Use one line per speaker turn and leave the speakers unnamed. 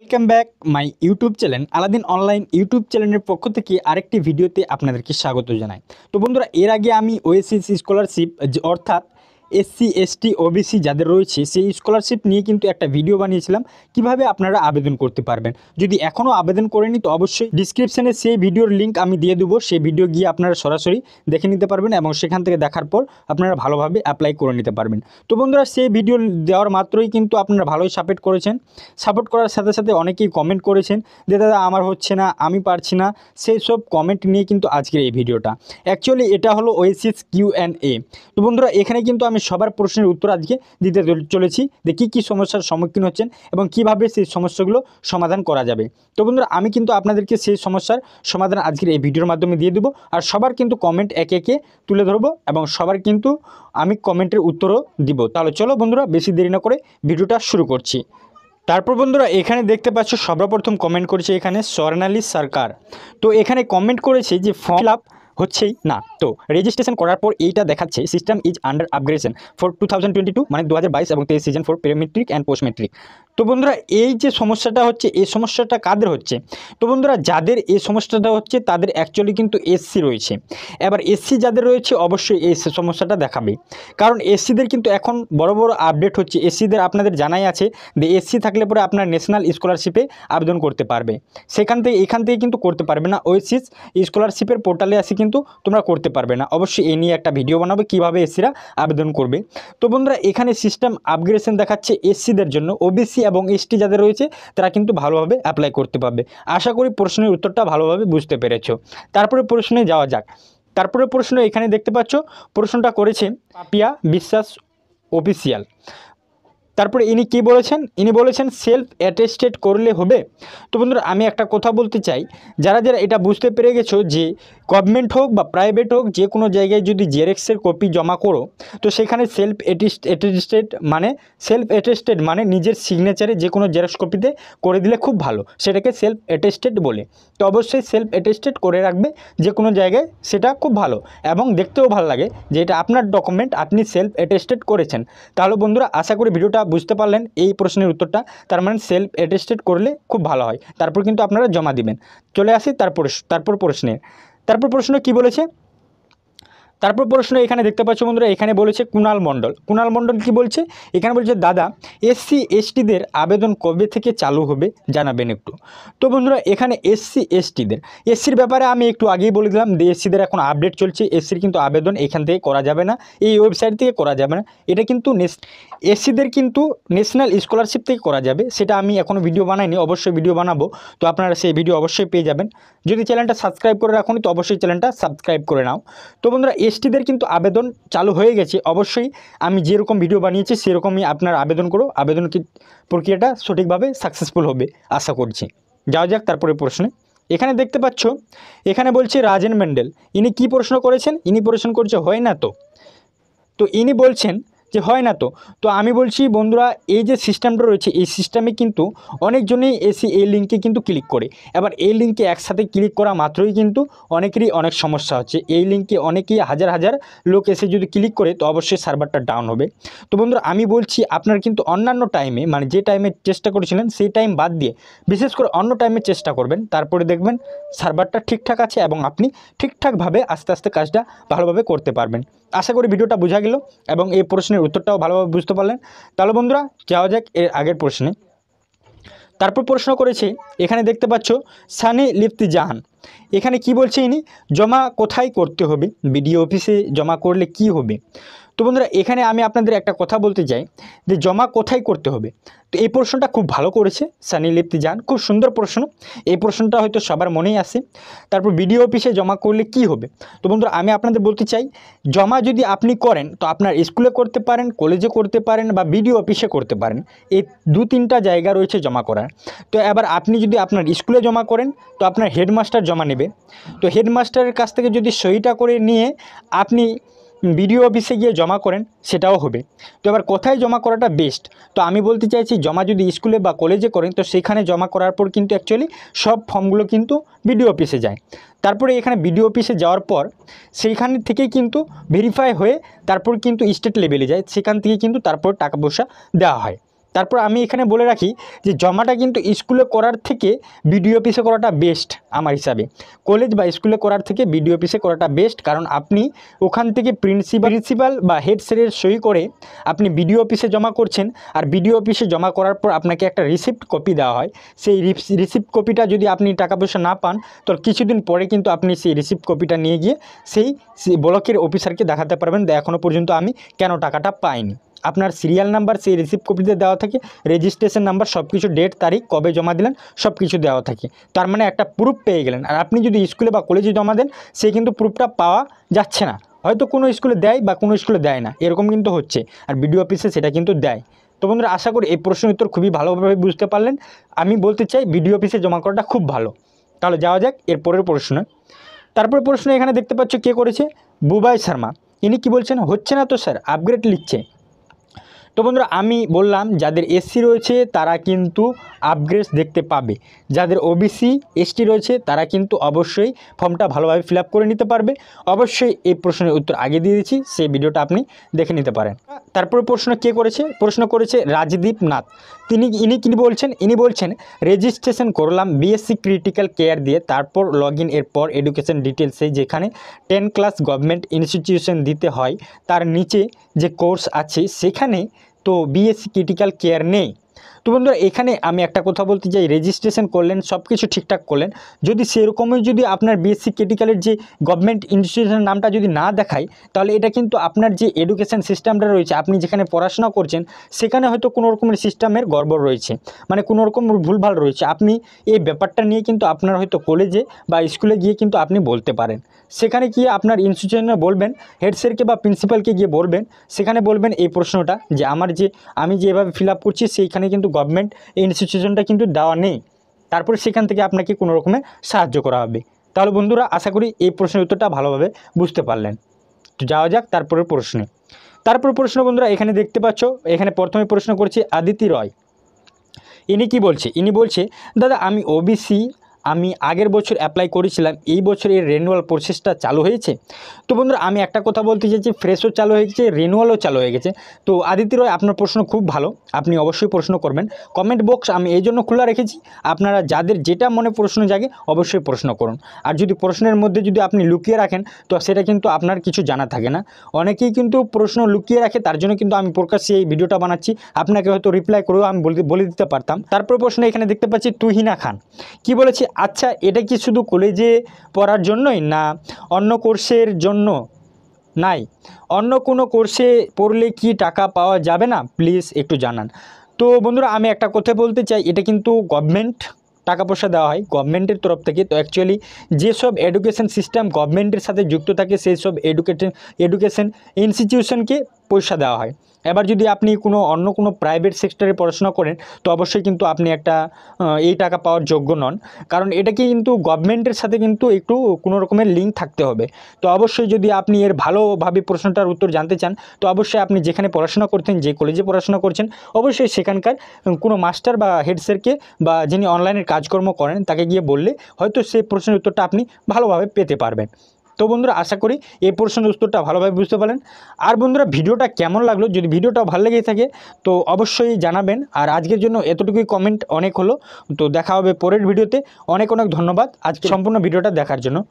welcome back my YouTube channel Aladdin online YouTube চ্যানেলের পক্ষ থেকে আরেকটি ভিডিওতে আপনাদেরকে স্বাগত জানাই তো বন্ধুরা এর আগে আমি ওয়েসিস স্কলারশিপ অর্থাৎ এসসি এসটি ওবিসি যাদের রয়েছে সেই স্কলারশিপ নিয়ে কিন্তু একটা ভিডিও বানিয়েছিলাম কিভাবে আপনারা আবেদন করতে পারবেন যদি এখনও আবেদন করেনি তো অবশ্যই ডিসক্রিপশানে সেই ভিডিওর লিঙ্ক আমি দিয়ে দেবো সেই ভিডিও গিয়ে আপনারা সরাসরি দেখে নিতে পারবেন এবং সেখান থেকে দেখার পর আপনারা ভালোভাবে অ্যাপ্লাই করে নিতে পারবেন তো বন্ধুরা সেই ভিডিও দেওয়ার মাত্রই কিন্তু আপনারা ভালোই সাপোর্ট করেছেন সাপোর্ট করার সাথে সাথে অনেকেই কমেন্ট করেছেন যে দাদা আমার হচ্ছে না আমি পারছি না সেই সব কমেন্ট নিয়ে কিন্তু আজকের এই ভিডিওটা অ্যাকচুয়ালি এটা হলো ওয়েসিস কিউ অ্যান্ড এ তো বন্ধুরা এখানে কিন্তু আমি আমি সবার প্রশ্নের উত্তর আজকে দিতে চলেছি যে কী কী সমস্যার সম্মুখীন হচ্ছেন এবং কিভাবে সেই সমস্যাগুলো সমাধান করা যাবে তো বন্ধুরা আমি কিন্তু আপনাদেরকে সেই সমস্যার সমাধান আজকের এই ভিডিওর মাধ্যমে দিয়ে দেবো আর সবার কিন্তু কমেন্ট একে একে তুলে ধরবো এবং সবার কিন্তু আমি কমেন্টের উত্তরও দিব তাহলে চলো বন্ধুরা বেশি দেরি না করে ভিডিওটা শুরু করছি তারপর বন্ধুরা এখানে দেখতে পাচ্ছ সর্বপ্রথম কমেন্ট করেছে এখানে স্বর্ণালী সরকার তো এখানে কমেন্ট করেছে যে ফর্ম ফিল হচ্ছেই না তো রেজিস্ট্রেশন করার পর এইটা দেখাচ্ছে system is under upgradation for two মানে দু এবং তেইশ season for prematric and postmatric তো বন্ধুরা এই যে সমস্যাটা হচ্ছে এই সমস্যাটা কাদের হচ্ছে তো বন্ধুরা যাদের এই সমস্যাটা হচ্ছে তাদের অ্যাকচুয়ালি কিন্তু এসসি রয়েছে এবার এসসি যাদের রয়েছে অবশ্যই এই সমস্যাটা দেখাবে কারণ এসসিদের কিন্তু এখন বড় বড় আপডেট হচ্ছে এসসিদের আপনাদের জানাই আছে যে এসসি থাকলে পরে আপনার ন্যাশনাল স্কলারশিপে আবেদন করতে পারবে সেখান থেকে এখান থেকে কিন্তু করতে পারবে না ওয়েসিস স্কলারশিপের পোর্টালে আসি কিন্তু তোমরা করতে পারবে না অবশ্যই এ নিয়ে একটা ভিডিও বানাবে কীভাবে এসসিরা আবেদন করবে তো বন্ধুরা এখানে সিস্টেম আপগ্রেডেশন দেখাচ্ছে এসসিদের জন্য ওবিসি এবং এসটি যাদের রয়েছে তারা কিন্তু ভালোভাবে অ্যাপ্লাই করতে পারবে আশা করি প্রশ্নের উত্তরটা ভালোভাবে বুঝতে পেরেছ তারপরে প্রশ্নে যাওয়া যাক তারপরে প্রশ্ন এখানে দেখতে পাচ্ছ প্রশ্নটা করেছে পাপিয়া বিশ্বাস অফিসিয়াল তারপরে ইনি কি বলেছেন ইনি বলেছেন সেলফ অ্যাটেস্টেড করলে হবে তো বন্ধুরা আমি একটা কথা বলতে চাই যারা যারা এটা বুঝতে পেরে গেছো যে গভর্নমেন্ট হোক বা প্রাইভেট হোক যে কোনো জায়গায় যদি জেরেক্সের কপি জমা করো তো সেখানে সেলফ এটিস্ট অ্যাটেস্টেড মানে সেলফ অ্যাটেস্টেড মানে নিজের সিগনেচারে যে কোনো জেরক্স কপিতে করে দিলে খুব ভালো সেটাকে সেলফ অ্যাটেস্টেড বলে তো অবশ্যই সেলফ অ্যাটেস্টেড করে রাখবে যে কোনো জায়গায় সেটা খুব ভালো এবং দেখতেও ভালো লাগে যে এটা আপনার ডকুমেন্ট আপনি সেলফ অ্যাটেস্টেড করেছেন তাহলে বন্ধুরা আশা করি ভিডিওটা বুঝতে পারলেন এই প্রশ্নের উত্তরটা তার মানে সেলফ অ্যাটেস্টেড করলে খুব ভালো হয় তারপর কিন্তু আপনারা জমা দিবেন চলে আসি তারপর তারপর প্রশ্নের তারপর প্রশ্ন কি বলেছে তারপর প্রশ্ন এখানে দেখতে পাচ্ছ বন্ধুরা এখানে বলেছে কুণাল মণ্ডল কুণাল মণ্ডল কি বলছে এখানে বলছে দাদা এসসি এসটিদের আবেদন কবে থেকে চালু হবে জানাবেন একটু তো বন্ধুরা এখানে এসসি এসটিদের এসসির ব্যাপারে আমি একটু আগেই বলে দিলাম যে এসসিদের এখন আপডেট চলছে এসসির কিন্তু আবেদন এখান থেকে করা যাবে না এই ওয়েবসাইট থেকে করা যাবে না এটা কিন্তু এসসিদের কিন্তু ন্যাশনাল স্কলারশিপ থেকে করা যাবে সেটা আমি এখনও ভিডিও বানাইনি অবশ্যই ভিডিও বানাবো তো আপনারা সেই ভিডিও অবশ্যই পেয়ে যাবেন যদি চ্যানেলটা সাবস্ক্রাইব করে রাখুন তো অবশ্যই চ্যানেলটা সাবস্ক্রাইব করে নাও তো বন্ধুরা এসটিদের কিন্তু আবেদন চালু হয়ে গেছে অবশ্যই আমি যেরকম ভিডিও বানিয়েছি সেরকমই আপনার আবেদন করো আবেদন প্রক্রিয়াটা সঠিকভাবে সাকসেসফুল হবে আশা করছি যাওয়া যাক তারপরে প্রশ্নে এখানে দেখতে পাচ্ছ এখানে বলছে রাজেন ম্যান্ডেল ইনি কি প্রশ্ন করেছেন ইনি প্রশ্ন করছে হয় না তো তো ইনি বলছেন যে হয় না তো তো আমি বলছি বন্ধুরা এই যে সিস্টেমটা রয়েছে এই সিস্টেমে কিন্তু অনেকজনেই এসে এই লিঙ্কে কিন্তু ক্লিক করে এবার এই লিঙ্কে একসাথে ক্লিক করা মাত্রই কিন্তু অনেকেরই অনেক সমস্যা হচ্ছে এই লিঙ্কে অনেকেই হাজার হাজার লোক এসে যদি ক্লিক করে তো অবশ্যই সার্ভারটা ডাউন হবে তো বন্ধুরা আমি বলছি আপনার কিন্তু অন্যান্য টাইমে মানে যে টাইমে চেষ্টা করেছিলেন সেই টাইম বাদ দিয়ে বিশেষ করে অন্য টাইমে চেষ্টা করবেন তারপরে দেখবেন সার্ভারটা ঠিকঠাক আছে এবং আপনি ঠিকঠাকভাবে আস্তে আস্তে কাজটা ভালোভাবে করতে পারবেন আশা করি ভিডিওটা বোঝা গেল এবং এই প্রশ্নের প্রশ্নের উত্তরটাও ভালোভাবে বুঝতে পারলেন তাহলে বন্ধুরা যাওয়া যাক এর আগের প্রশ্নে তারপর প্রশ্ন করেছে এখানে দেখতে পাচ্ছ সানি লিপ্তি জাহান এখানে কি বলছে ইনি জমা কোথায় করতে হবে বিডিও অফিসে জমা করলে কি হবে তো বন্ধুরা এখানে আমি আপনাদের একটা কথা বলতে চাই যে জমা কোথায় করতে হবে তো এই প্রশ্নটা খুব ভালো করেছে সানি লিপ্তি যান খুব সুন্দর প্রশ্ন এই প্রশ্নটা হয়তো সবার মনেই আসে তারপর বিডিও অফিসে জমা করলে কি হবে তো বন্ধুরা আমি আপনাদের বলতে চাই জমা যদি আপনি করেন তো আপনার স্কুলে করতে পারেন কলেজে করতে পারেন বা বিডিও অফিসে করতে পারেন এই দু তিনটা জায়গা রয়েছে জমা করার তো এবার আপনি যদি আপনার স্কুলে জমা করেন তো আপনার হেডমাস্টার জমা নেবে তো হেডমাস্টারের কাছ থেকে যদি সইটা করে নিয়ে আপনি বিডিও অফিসে গিয়ে জমা করেন সেটাও হবে তো এবার কোথায় জমা করাটা বেস্ট তো আমি বলতে চাইছি জমা যদি স্কুলে বা কলেজে করেন তো সেখানে জমা করার পর কিন্তু অ্যাকচুয়ালি সব ফর্মগুলো কিন্তু বিডিও অফিসে যায় তারপরে এখানে বিডিও অফিসে যাওয়ার পর সেইখান থেকে কিন্তু ভেরিফাই হয়ে তারপর কিন্তু স্টেট লেভেলে যায় সেখান থেকে কিন্তু তারপর টাকা পয়সা দেওয়া হয় তারপর আমি এখানে বলে রাখি যে জমাটা কিন্তু স্কুলে করার থেকে বিডিও অফিসে করাটা বেস্ট আমার হিসাবে কলেজ বা স্কুলে করার থেকে বিডিও অফিসে করাটা বেস্ট কারণ আপনি ওখান থেকে প্রিন্সিপাল প্রিন্সিপাল বা হেড স্যারের সই করে আপনি বিডিও অফিসে জমা করছেন আর বিডিও অফিসে জমা করার পর আপনাকে একটা রিসিপ্ট কপি দেওয়া হয় সেই রিসিপ্ট কপিটা যদি আপনি টাকা পয়সা না পান তো কিছুদিন পরে কিন্তু আপনি সেই রিসিপ্ট কপিটা নিয়ে গিয়ে সেই ব্লকের অফিসারকে দেখাতে পারবেন এখনও পর্যন্ত আমি কেন টাকাটা পাইনি আপনার সিরিয়াল নাম্বার সেই রিসিভ কপিতে দেওয়া থাকে রেজিস্ট্রেশন নাম্বার সব কিছু ডেট তারিখ কবে জমা দিলেন সব কিছু দেওয়া থাকে তার মানে একটা প্রুফ পেয়ে গেলেন আর আপনি যদি স্কুলে বা কলেজে জমা দেন সেই কিন্তু প্রুফটা পাওয়া যাচ্ছে না হয়তো কোনো স্কুলে দেয় বা কোনো স্কুলে দেয় না এরকম কিন্তু হচ্ছে আর বিডিও অফিসে সেটা কিন্তু দেয় তো বন্ধুরা আশা করি এই প্রশ্নের উত্তর খুবই ভালোভাবে বুঝতে পারলেন আমি বলতে চাই বিডিও অফিসে জমা করাটা খুব ভালো তাহলে যাওয়া যাক এরপরের প্রশ্ন তারপরে প্রশ্ন এখানে দেখতে পাচ্ছ কে করেছে বুবাই শর্মা ইনি কি বলছেন হচ্ছে না তো স্যার আপগ্রেড লিখছে তো বন্ধুরা আমি বললাম যাদের এসসি রয়েছে তারা কিন্তু আপগ্রেড দেখতে পাবে যাদের ওবিসি এসটি রয়েছে তারা কিন্তু অবশ্যই ফর্মটা ভালোভাবে ফিল করে নিতে পারবে অবশ্যই এই প্রশ্নের উত্তর আগে দিয়ে দিচ্ছি সেই ভিডিওটা আপনি দেখে নিতে পারেন তারপরে প্রশ্ন কে করেছে প্রশ্ন করেছে রাজদীপ নাথ তিনি ইনি কী বলছেন ইনি বলছেন রেজিস্ট্রেশন করলাম বিএসসি ক্রিটিক্যাল কেয়ার দিয়ে তারপর লগ ইন এরপর এডুকেশন ডিটেলসে যেখানে টেন ক্লাস গভর্নমেন্ট ইনস্টিটিউশন দিতে হয় তার নিচে যে কোর্স আছে সেখানে তো বিএসসি ক্রিটিক্যাল কেয়ার নেই তো বন্ধুরা এখানে আমি একটা কথা বলতে চাই রেজিস্ট্রেশন করলেন সব কিছু ঠিকঠাক করলেন যদি সেরকমই যদি আপনার বিএসসি ক্রিটিক্যালের যে গভর্নমেন্ট ইনস্টিটিউশনের নামটা যদি না দেখায় তাহলে এটা কিন্তু আপনার যে এডুকেশন সিস্টেমটা রয়েছে আপনি যেখানে পড়াশোনা করছেন সেখানে হয়তো কোনো রকমের সিস্টেমের গর্ব রয়েছে মানে কোনো রকম ভুলভাল রয়েছে আপনি এই ব্যাপারটা নিয়ে কিন্তু আপনার হয়তো কলেজে বা স্কুলে গিয়ে কিন্তু আপনি বলতে পারেন সেখানে গিয়ে আপনার ইনস্টিটিউশনে বলবেন হেড স্যারকে বা প্রিন্সিপালকে গিয়ে বলবেন সেখানে বলবেন এই প্রশ্নটা যে আমার যে আমি যেভাবে ফিল করছি সেইখানে কিন্তু গভর্নমেন্ট ইনস্টিটিউশনটা কিন্তু দেওয়া নেই তারপরে সেখান থেকে আপনাকে কোনো রকমে সাহায্য করা হবে তাহলে বন্ধুরা আশা করি এই প্রশ্নের উত্তরটা ভালোভাবে বুঝতে পারলেন তো যাওয়া যাক তারপরের প্রশ্নে তারপর প্রশ্ন বন্ধুরা এখানে দেখতে পাচ্ছ এখানে প্রথমে প্রশ্ন করছি আদিতি রয় ইনি কি বলছে ইনি বলছে দাদা আমি ওবিসি আমি আগের বছর অ্যাপ্লাই করেছিলাম এই বছর এই রেনুয়াল প্রসেসটা চালু হয়েছে তো বন্ধুরা আমি একটা কথা বলতে চাইছি ফ্রেশও চালু হয়ে গেছে রেনুয়ালও চালু হয়ে গেছে তো আদিত্য রয় আপনার প্রশ্ন খুব ভালো আপনি অবশ্যই প্রশ্ন করবেন কমেন্ট বক্স আমি এই জন্য খোলা রেখেছি আপনারা যাদের যেটা মনে প্রশ্ন জাগে অবশ্যই প্রশ্ন করুন আর যদি প্রশ্নের মধ্যে যদি আপনি লুকিয়ে রাখেন তো সেটা কিন্তু আপনার কিছু জানা থাকে না অনেকেই কিন্তু প্রশ্ন লুকিয়ে রাখে তার জন্য কিন্তু আমি প্রকাশ্যে এই ভিডিওটা বানাচ্ছি আপনাকে হয়তো রিপ্লাই করেও আমি বলে দিতে পারতাম তারপর প্রশ্ন এখানে দেখতে পাচ্ছি তুহিনা খান কি বলেছে আচ্ছা এটা কি শুধু কলেজে পড়ার জন্যই না অন্য কোর্সের জন্য নাই অন্য কোনো কোর্সে পড়লে কি টাকা পাওয়া যাবে না প্লিজ একটু জানান তো বন্ধুরা আমি একটা কথা বলতে চাই এটা কিন্তু গভর্নমেন্ট টাকা পয়সা দেওয়া হয় গভর্নমেন্টের তরফ থেকে তো অ্যাকচুয়ালি যেসব এডুকেশন সিস্টেম গভর্নমেন্টের সাথে যুক্ত থাকে সেই সব এডুকেশন এডুকেশন ইনস্টিটিউশনকে পয়সা দেওয়া হয় এবার যদি আপনি কোনো অন্য কোনো প্রাইভেট সেক্টরে পড়াশোনা করেন তো অবশ্যই কিন্তু আপনি একটা এই টাকা পাওয়ার যোগ্য নন কারণ এটাকে কিন্তু গভর্নমেন্টের সাথে কিন্তু একটু কোনো রকমের লিঙ্ক থাকতে হবে তো অবশ্যই যদি আপনি এর ভালোভাবে প্রশ্নটার উত্তর জানতে চান তো অবশ্যই আপনি যেখানে পড়াশোনা করতেন যে কলেজে পড়াশোনা করছেন অবশ্যই সেখানকার কোনো মাস্টার বা হেড স্যারকে বা যিনি অনলাইনের কাজকর্ম করেন তাকে গিয়ে বললে হয়তো সেই প্রশ্নের উত্তরটা আপনি ভালোভাবে পেতে পারবেন তো বন্ধুরা আশা করি এই প্রশ্নের উত্তরটা ভালোভাবে বুঝতে পারেন আর বন্ধুরা ভিডিওটা কেমন লাগলো যদি ভিডিওটা ভালো লেগে থাকে তো অবশ্যই জানাবেন আর আজকের জন্য এতটুকুই কমেন্ট অনেক হলো তো দেখা হবে পরের ভিডিওতে অনেক অনেক ধন্যবাদ আজকে সম্পূর্ণ ভিডিওটা দেখার জন্য